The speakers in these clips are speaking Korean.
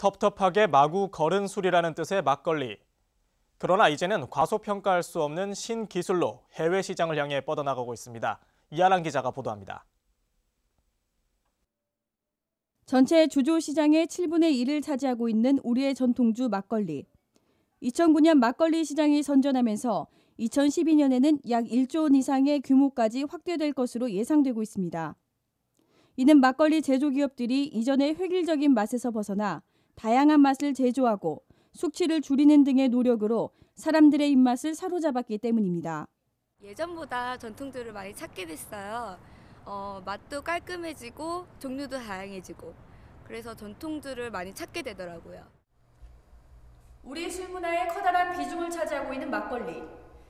텁텁하게 마구 걸은 술이라는 뜻의 막걸리. 그러나 이제는 과소평가할 수 없는 신기술로 해외 시장을 향해 뻗어나가고 있습니다. 이하랑 기자가 보도합니다. 전체 주조 시장의 7분의 1을 차지하고 있는 우리의 전통주 막걸리. 2009년 막걸리 시장이 선전하면서 2012년에는 약 1조 원 이상의 규모까지 확대될 것으로 예상되고 있습니다. 이는 막걸리 제조기업들이 이전의 획일적인 맛에서 벗어나 다양한 맛을 제조하고 숙취를 줄이는 등의 노력으로 사람들의 입맛을 사로잡았기 때문입니다. 예전보다 전통주를 많이 찾게 됐어요. 어, 맛도 깔끔해지고 종류도 다양해지고 그래서 전통주를 많이 찾게 되더라고요. 우리 술 문화의 커다란 비중을 차지하고 있는 막걸리.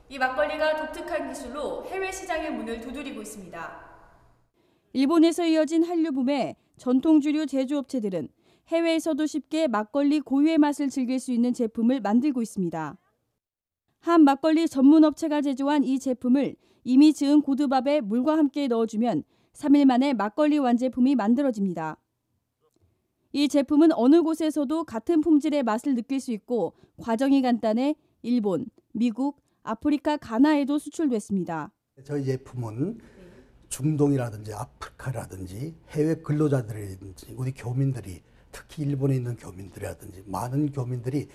이 막걸리가 독특한 기술로 해외 시장의 문을 두드리고 있습니다. 일본에서 이어진 한류 붐에 전통주류 제조업체들은 해외에서도 쉽게 막걸리 고유의 맛을 즐길 수 있는 제품을 만들고 있습니다. 한 막걸리 전문 업체가 제조한 이 제품을 이미 지은 고두밥에 물과 함께 넣어주면 3일 만에 막걸리 완제품이 만들어집니다. 이 제품은 어느 곳에서도 같은 품질의 맛을 느낄 수 있고 과정이 간단해 일본, 미국, 아프리카 가나에도 수출됐습니다. 저희 제품은 중동이라든지 아프리카라든지 해외 근로자들이든지 우리 교민들이 특히 일본에 있는 교민들이라든지 많은 교민들이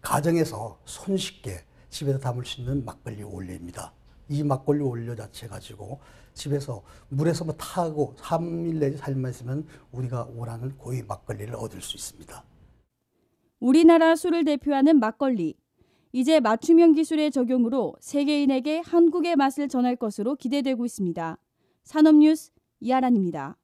가정에서 손쉽게 집에서 담을 수 있는 막걸리 원료입니다. 이 막걸리 원료 자체 가지고 집에서 물에서 뭐 타고 3일 내지 4만 있으면 우리가 원하는 고이 막걸리를 얻을 수 있습니다. 우리나라 술을 대표하는 막걸리. 이제 맞춤형 기술의 적용으로 세계인에게 한국의 맛을 전할 것으로 기대되고 있습니다. 산업뉴스 이하란입니다.